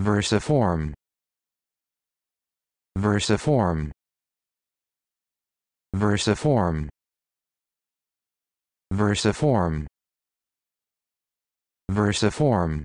versiform versiform versiform versiform versiform